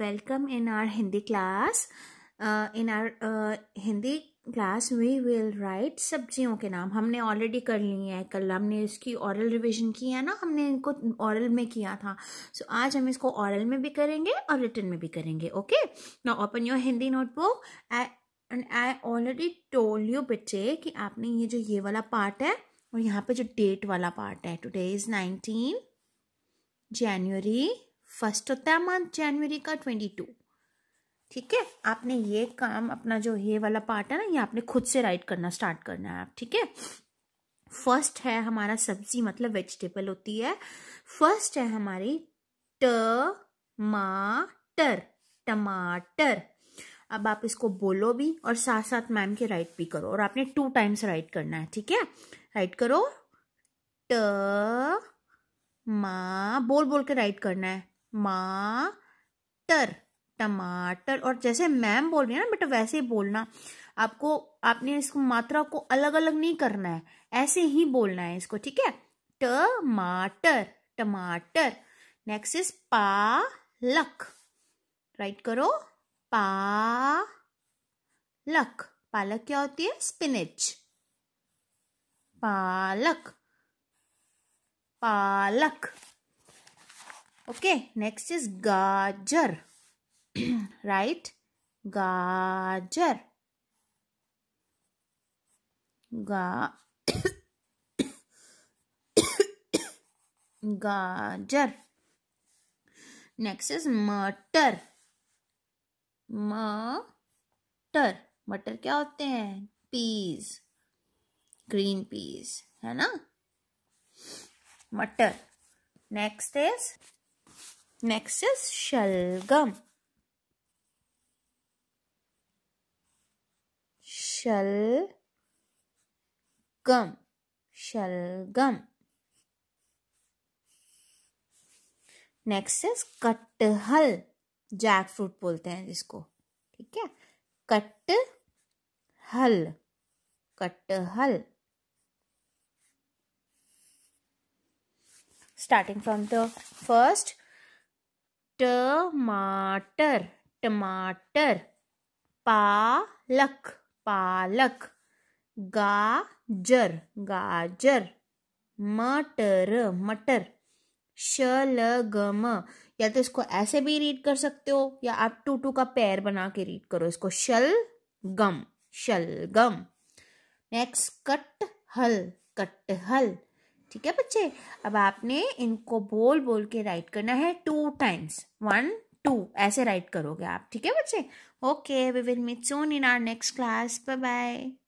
welcome in our hindi class uh, in our uh, hindi class we will write सब्जियों के नाम हमने already कर ली है कल हमने इसकी ऑरल रिविजन की है ना हमने इनको ऑरल में किया था सो so, आज हम इसको ऑरल में भी करेंगे और रिटर्न में भी करेंगे ओके ना open your Hindi notebook and I already told you बच्चे कि आपने ये जो ये वाला पार्ट है और यहाँ पे जो डेट वाला पार्ट है today is nineteen January first होता है मंथ जनवरी का ट्वेंटी टू ठीक है आपने ये काम अपना जो ये वाला पार्ट है ना ये आपने खुद से राइट करना स्टार्ट करना है आप ठीक है फर्स्ट है हमारा सब्जी मतलब वेजिटेबल होती है फर्स्ट है हमारी टमाटर टमाटर अब आप इसको बोलो भी और साथ साथ मैम के राइट भी करो और आपने टू टाइम्स राइट करना है ठीक है राइट करो ट मा बोल बोल के राइट करना है टमाटर टमाटर और जैसे मैम बोल रही है ना बेटा वैसे ही बोलना आपको आपने इसको मात्रा को अलग अलग नहीं करना है ऐसे ही बोलना है इसको ठीक है टमाटर टमाटर नेक्स्ट इज पालक राइट करो पालक पालक क्या होती है स्पिनिच पालक पालक ओके नेक्स्ट इज गाजर राइट गाजर गा गाजर नेक्स्ट इज मटर मटर मटर क्या होते हैं पीज ग्रीन पीज है ना मटर नेक्स्ट इज इज शलगम शल गम शलगम नेक्स्ट इज कटहल जैक फ्रूट बोलते हैं जिसको ठीक है कटहल कटहल स्टार्टिंग फ्रॉम द फर्स्ट टमाटर टमाटर पालक पालक गाजर गाजर मटर मटर शलगम या तो इसको ऐसे भी रीड कर सकते हो या आप टू टू का पैर बना के रीड करो इसको शल गम शलगम नेक्स्ट कटहल कटहल ठीक है बच्चे अब आपने इनको बोल बोल के राइट करना है टू टाइम्स वन टू ऐसे राइट करोगे आप ठीक है बच्चे okay we will meet soon in our next class bye bye